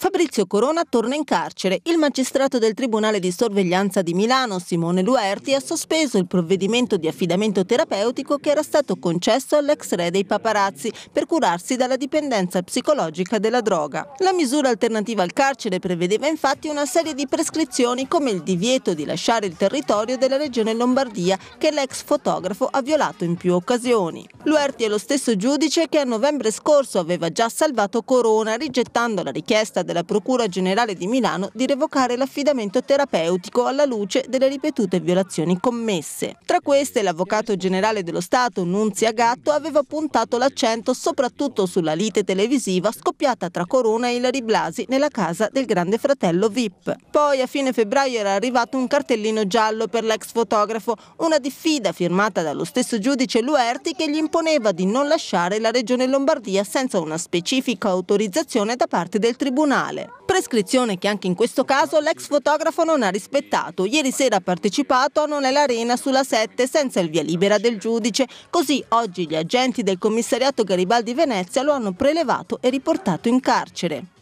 Fabrizio Corona torna in carcere. Il magistrato del Tribunale di Sorveglianza di Milano, Simone Luerti, ha sospeso il provvedimento di affidamento terapeutico che era stato concesso all'ex re dei paparazzi per curarsi dalla dipendenza psicologica della droga. La misura alternativa al carcere prevedeva infatti una serie di prescrizioni come il divieto di lasciare il territorio della regione Lombardia che l'ex fotografo ha violato in più occasioni. Luerti è lo stesso giudice che a novembre scorso aveva già salvato Corona rigettando la richiesta della Procura Generale di Milano di revocare l'affidamento terapeutico alla luce delle ripetute violazioni commesse. Tra queste l'avvocato generale dello Stato, Nunzia Gatto, aveva puntato l'accento soprattutto sulla lite televisiva scoppiata tra Corona e Ilari Blasi nella casa del grande fratello VIP. Poi a fine febbraio era arrivato un cartellino giallo per l'ex fotografo, una diffida firmata dallo stesso giudice Luerti che gli imponeva di non lasciare la regione Lombardia senza una specifica autorizzazione da parte del Tribunale penale. Prescrizione che anche in questo caso l'ex fotografo non ha rispettato. Ieri sera ha partecipato a Non è l'Arena sulla 7 senza il via libera del giudice. Così oggi gli agenti del commissariato Garibaldi Venezia lo hanno prelevato e riportato in carcere.